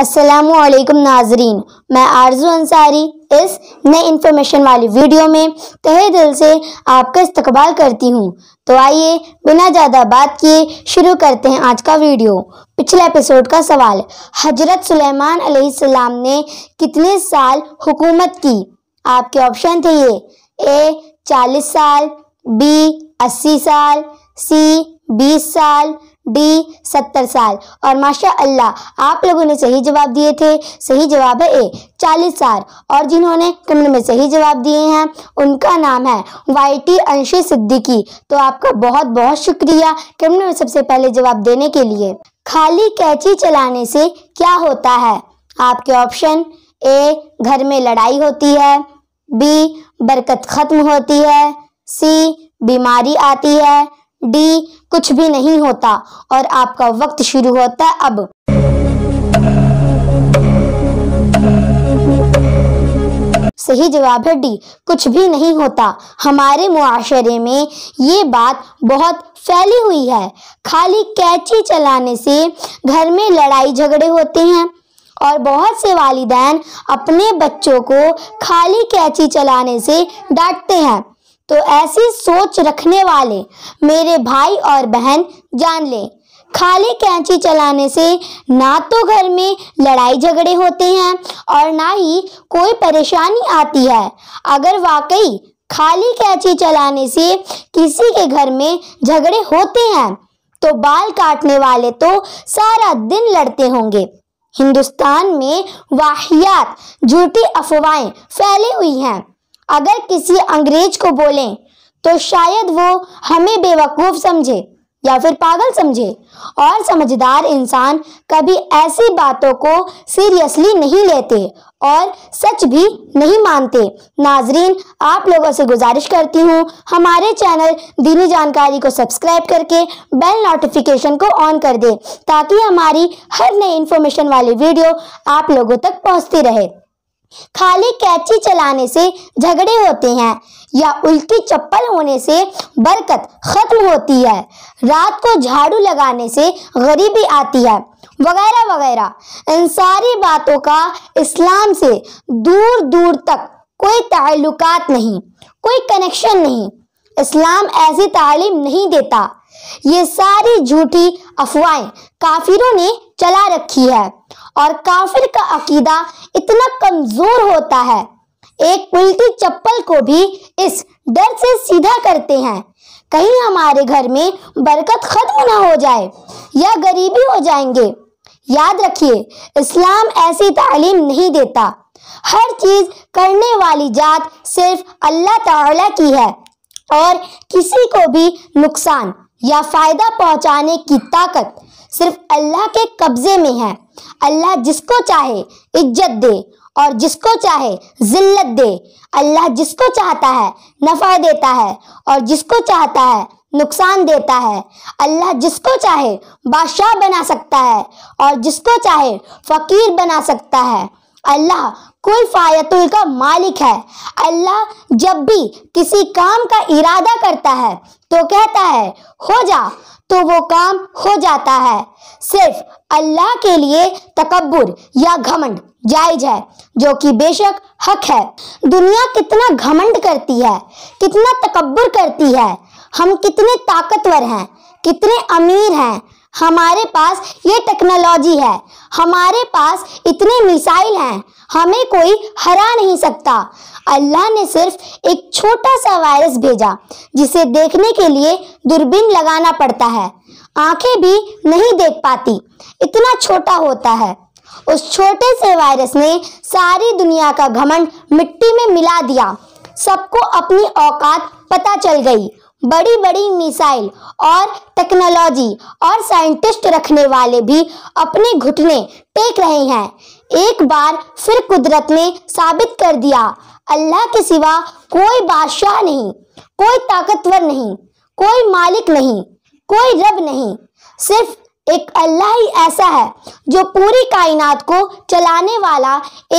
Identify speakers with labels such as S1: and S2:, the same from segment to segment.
S1: असलकुम नाजरीन मैं आरजू अंसारी इस नए इन्फॉर्मेशन वाली वीडियो में तहे दिल से आपका इस्तकबाल करती हूँ तो आइए बिना ज़्यादा बात किए शुरू करते हैं आज का वीडियो पिछले एपिसोड का सवाल हजरत सुलेमान अलैहिस्सलाम ने कितने साल हुकूमत की आपके ऑप्शन थे ये ए चालीस साल बी अस्सी साल सी बीस साल डी सत्तर साल और माशा अल्लाह आप लोगों ने सही जवाब दिए थे सही जवाब है ए चालीस साल और जिन्होंने कमेंट में सही जवाब दिए हैं उनका नाम है वाई टी अंशी सिद्दीकी तो आपका बहुत बहुत शुक्रिया कमेंट में सबसे पहले जवाब देने के लिए खाली कैची चलाने से क्या होता है आपके ऑप्शन ए घर में लड़ाई होती है बी बरकत ख़त्म होती है सी बीमारी आती है डी कुछ भी नहीं होता और आपका वक्त शुरू होता है अब सही जवाब है डी कुछ भी नहीं होता हमारे मुआशरे में ये बात बहुत फैली हुई है खाली कैची चलाने से घर में लड़ाई झगड़े होते हैं और बहुत से वालिदैन अपने बच्चों को खाली कैची चलाने से डांटते हैं तो ऐसी सोच रखने वाले मेरे भाई और बहन जान लें खाली कैंची चलाने से ना तो घर में लड़ाई झगड़े होते हैं और ना ही कोई परेशानी आती है अगर वाकई खाली कैंची चलाने से किसी के घर में झगड़े होते हैं तो बाल काटने वाले तो सारा दिन लड़ते होंगे हिंदुस्तान में वाहियात झूठी अफवाहें फैली हुई हैं अगर किसी अंग्रेज को बोलें तो शायद वो हमें बेवकूफ समझे या फिर पागल समझे और समझदार इंसान कभी ऐसी बातों को सीरियसली नहीं लेते और सच भी नहीं मानते नाजरीन आप लोगों से गुजारिश करती हूँ हमारे चैनल दीनी जानकारी को सब्सक्राइब करके बेल नोटिफिकेशन को ऑन कर दें ताकि हमारी हर नई इन्फॉर्मेशन वाली वीडियो आप लोगों तक पहुँचती रहे खाली कैची चलाने से झगड़े होते हैं या उल्टी चप्पल होने से बरकत खत्म होती है रात को झाड़ू लगाने से गरीबी आती है वगैरह वगैरह इन सारी बातों का इस्लाम से दूर दूर तक कोई ताल्लुकात नहीं कोई कनेक्शन नहीं इस्लाम ऐसी तालीम नहीं देता ये सारी झूठी अफवाहें काफिरों ने चला रखी है और काफिर का अकीदा इतना कमजोर होता है एक उल्टी चप्पल को भी इस डर से सीधा करते हैं कहीं हमारे घर में बरकत खत्म न हो जाए या गरीबी हो जाएंगे याद रखिए इस्लाम ऐसी तालीम नहीं देता हर चीज करने वाली जात सिर्फ अल्लाह ताला की है और किसी को भी नुकसान या फायदा पहुंचाने की ताकत सिर्फ अल्लाह के कब्जे में है अल्लाह जिसको चाहे इज्जत दे और जिसको चाहे जिल्लत दे अल्लाह जिसको चाहता है नफ़ा देता है और जिसको चाहता है नुकसान देता है अल्लाह जिसको चाहे बादशाह बना सकता है और जिसको चाहे फ़कीर बना सकता है अल्लाह कुल फायतुल का मालिक है अल्लाह जब भी किसी काम का इरादा करता है तो कहता है हो जा तो वो काम हो जाता है सिर्फ अल्लाह के लिए तकबर या घमंड जायज है जो कि बेशक हक है दुनिया कितना घमंड करती है कितना तकबर करती है हम कितने ताकतवर हैं कितने अमीर हैं हमारे पास ये टेक्नोलॉजी है हमारे पास इतने मिसाइल हैं हमें कोई हरा नहीं सकता अल्लाह ने सिर्फ एक छोटा सा वायरस भेजा जिसे देखने के लिए दूरबीन लगाना पड़ता है आंखें भी नहीं देख पाती इतना छोटा होता है उस छोटे से वायरस ने सारी दुनिया का घमंड मिट्टी में मिला दिया सबको अपनी औकात पता चल गई बड़ी बड़ी मिसाइल और टेक्नोलॉजी और साइंटिस्ट रखने वाले भी अपने घुटने टेक रहे हैं एक बार फिर कुदरत ने साबित कर दिया अल्लाह के सिवा कोई बादशाह नहीं कोई ताकतवर नहीं कोई मालिक नहीं कोई रब नहीं सिर्फ एक अल्लाह ही ऐसा है जो पूरी कायनात को चलाने वाला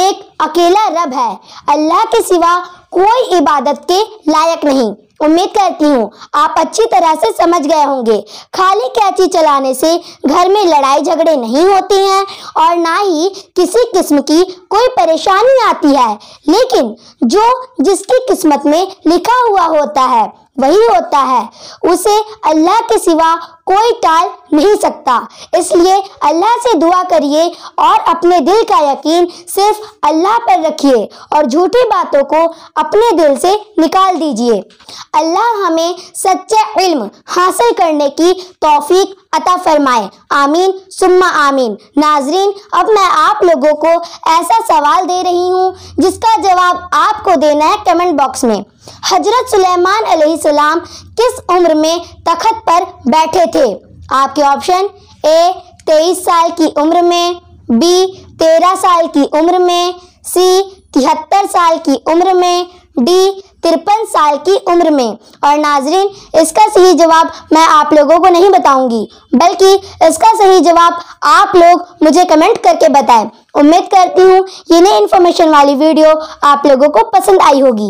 S1: एक अकेला रब है अल्लाह के सिवा कोई इबादत के लायक नहीं उम्मीद करती हूँ आप अच्छी तरह से समझ गए होंगे खाली कैची चलाने से घर में लड़ाई झगड़े नहीं होते हैं और ना ही किसी किस्म की कोई परेशानी आती है लेकिन जो जिसकी किस्मत में लिखा हुआ होता है वही होता है उसे अल्लाह के सिवा कोई टाल नहीं सकता इसलिए अल्लाह से दुआ करिए और अपने दिल का यकीन सिर्फ अल्लाह पर रखिए और झूठी बातों को अपने दिल से निकाल दीजिए अल्लाह हमें सच्चा इल्म हासिल करने की तौफीक अता फरमाए आमीन सुम्मा आमीन नाजरीन अब मैं आप लोगों को ऐसा सवाल दे रही हूँ जिसका जवाब आपको देना है कमेंट बॉक्स में हजरत सुलेमान सलाम किस उम्र में तखत पर बैठे थे आपके ऑप्शन ए तेईस साल की उम्र में बी तेरह साल की उम्र में सी तिहत्तर साल की उम्र में डी तिरपन साल की उम्र में और नाजरीन इसका सही जवाब मैं आप लोगों को नहीं बताऊंगी बल्कि इसका सही जवाब आप लोग मुझे कमेंट करके बताएं उम्मीद करती हूँ ये नई इन्फॉर्मेशन वाली वीडियो आप लोगों को पसंद आई होगी